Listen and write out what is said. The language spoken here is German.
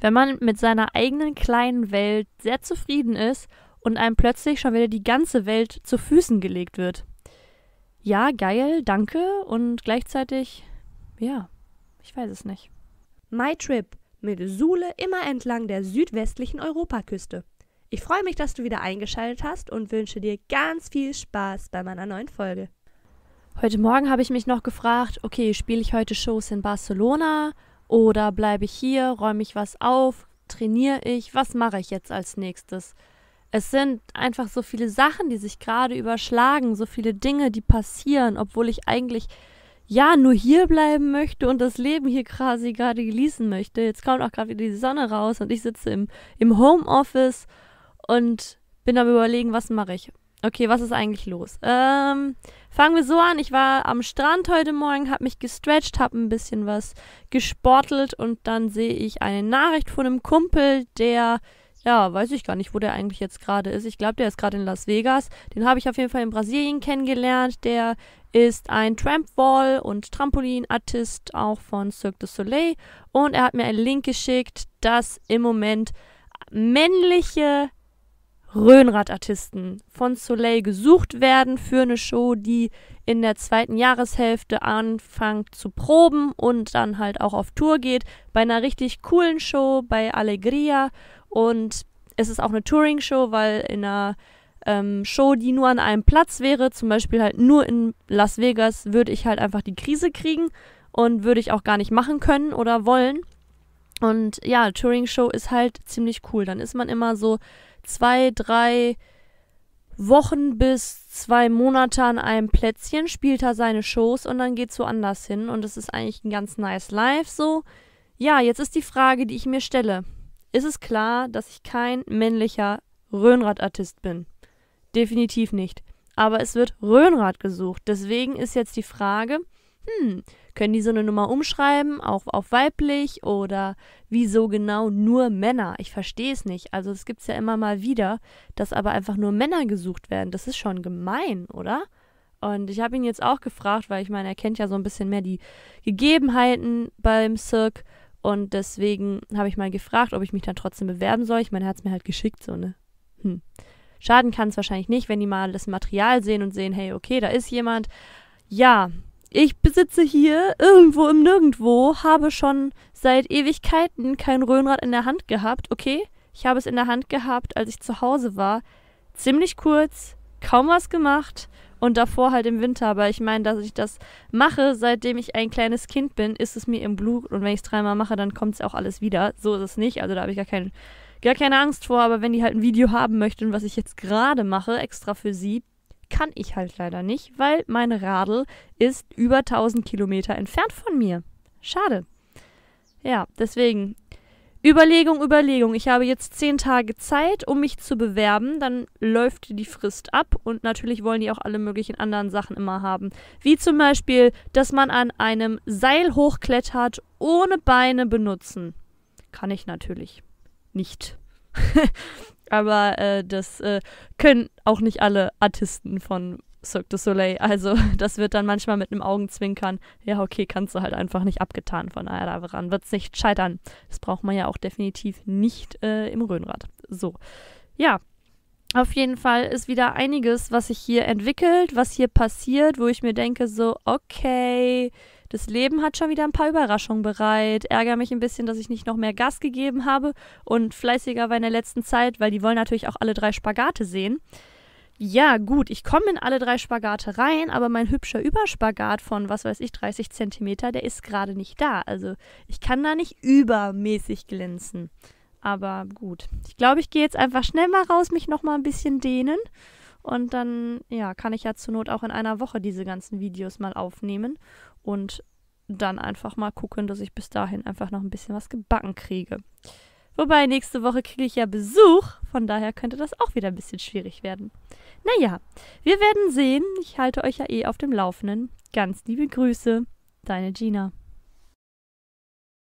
Wenn man mit seiner eigenen kleinen Welt sehr zufrieden ist und einem plötzlich schon wieder die ganze Welt zu Füßen gelegt wird. Ja, geil, danke und gleichzeitig, ja, ich weiß es nicht. My Trip mit Sule immer entlang der südwestlichen Europaküste. Ich freue mich, dass du wieder eingeschaltet hast und wünsche dir ganz viel Spaß bei meiner neuen Folge. Heute Morgen habe ich mich noch gefragt, okay, spiele ich heute Shows in Barcelona oder bleibe ich hier, räume ich was auf, trainiere ich, was mache ich jetzt als nächstes? Es sind einfach so viele Sachen, die sich gerade überschlagen, so viele Dinge, die passieren, obwohl ich eigentlich ja nur hier bleiben möchte und das Leben hier quasi gerade genießen möchte. Jetzt kommt auch gerade wieder die Sonne raus und ich sitze im, im Homeoffice und bin am überlegen, was mache ich. Okay, was ist eigentlich los? Ähm, Fangen wir so an. Ich war am Strand heute Morgen, habe mich gestretched, habe ein bisschen was gesportelt und dann sehe ich eine Nachricht von einem Kumpel, der ja, weiß ich gar nicht, wo der eigentlich jetzt gerade ist. Ich glaube, der ist gerade in Las Vegas. Den habe ich auf jeden Fall in Brasilien kennengelernt. Der ist ein Trampwall- und Trampolin-Artist, auch von Cirque du Soleil. Und er hat mir einen Link geschickt, dass im Moment männliche Röhnrad-Artisten von Soleil gesucht werden für eine Show, die in der zweiten Jahreshälfte anfängt zu proben und dann halt auch auf Tour geht. Bei einer richtig coolen Show bei Alegria und es ist auch eine Touring-Show, weil in einer ähm, Show, die nur an einem Platz wäre, zum Beispiel halt nur in Las Vegas, würde ich halt einfach die Krise kriegen und würde ich auch gar nicht machen können oder wollen. Und ja, Touring-Show ist halt ziemlich cool. Dann ist man immer so zwei, drei Wochen bis zwei Monate an einem Plätzchen, spielt da seine Shows und dann geht es woanders hin. Und es ist eigentlich ein ganz nice Live so. Ja, jetzt ist die Frage, die ich mir stelle. Ist es klar, dass ich kein männlicher Röhnrad-Artist bin? Definitiv nicht. Aber es wird Röhnrad gesucht. Deswegen ist jetzt die Frage, hm, können die so eine Nummer umschreiben, auch auf weiblich oder wieso genau nur Männer? Ich verstehe es nicht. Also es gibt es ja immer mal wieder, dass aber einfach nur Männer gesucht werden. Das ist schon gemein, oder? Und ich habe ihn jetzt auch gefragt, weil ich meine, er kennt ja so ein bisschen mehr die Gegebenheiten beim Cirque. Und deswegen habe ich mal gefragt, ob ich mich dann trotzdem bewerben soll. Ich meine, er hat es mir halt geschickt, so, ne? Hm. Schaden kann es wahrscheinlich nicht, wenn die mal das Material sehen und sehen, hey, okay, da ist jemand. Ja, ich besitze hier irgendwo im Nirgendwo, habe schon seit Ewigkeiten kein Röhrenrad in der Hand gehabt. Okay, ich habe es in der Hand gehabt, als ich zu Hause war. Ziemlich kurz, kaum was gemacht und davor halt im Winter. Aber ich meine, dass ich das mache, seitdem ich ein kleines Kind bin, ist es mir im Blut. Und wenn ich es dreimal mache, dann kommt es auch alles wieder. So ist es nicht. Also da habe ich gar, kein, gar keine Angst vor. Aber wenn die halt ein Video haben möchten, was ich jetzt gerade mache, extra für sie, kann ich halt leider nicht, weil mein Radl ist über 1000 Kilometer entfernt von mir. Schade. Ja, deswegen. Überlegung, Überlegung. Ich habe jetzt zehn Tage Zeit, um mich zu bewerben. Dann läuft die Frist ab und natürlich wollen die auch alle möglichen anderen Sachen immer haben. Wie zum Beispiel, dass man an einem Seil hochklettert, ohne Beine benutzen. Kann ich natürlich nicht. Aber äh, das äh, können auch nicht alle Artisten von Cirque du Soleil. Also das wird dann manchmal mit einem Augenzwinkern, ja okay, kannst du halt einfach nicht abgetan von Aira Veran. Wird es nicht scheitern. Das braucht man ja auch definitiv nicht äh, im Röhnrad. So, ja. Auf jeden Fall ist wieder einiges, was sich hier entwickelt, was hier passiert, wo ich mir denke, so, okay, das Leben hat schon wieder ein paar Überraschungen bereit. Ärger mich ein bisschen, dass ich nicht noch mehr Gas gegeben habe und fleißiger war in der letzten Zeit, weil die wollen natürlich auch alle drei Spagate sehen. Ja, gut, ich komme in alle drei Spagate rein, aber mein hübscher Überspagat von, was weiß ich, 30 Zentimeter, der ist gerade nicht da. Also ich kann da nicht übermäßig glänzen. Aber gut, ich glaube, ich gehe jetzt einfach schnell mal raus, mich nochmal ein bisschen dehnen. Und dann, ja, kann ich ja zur Not auch in einer Woche diese ganzen Videos mal aufnehmen und dann einfach mal gucken, dass ich bis dahin einfach noch ein bisschen was gebacken kriege. Wobei nächste Woche kriege ich ja Besuch, von daher könnte das auch wieder ein bisschen schwierig werden. Naja, wir werden sehen. Ich halte euch ja eh auf dem Laufenden. Ganz liebe Grüße, deine Gina.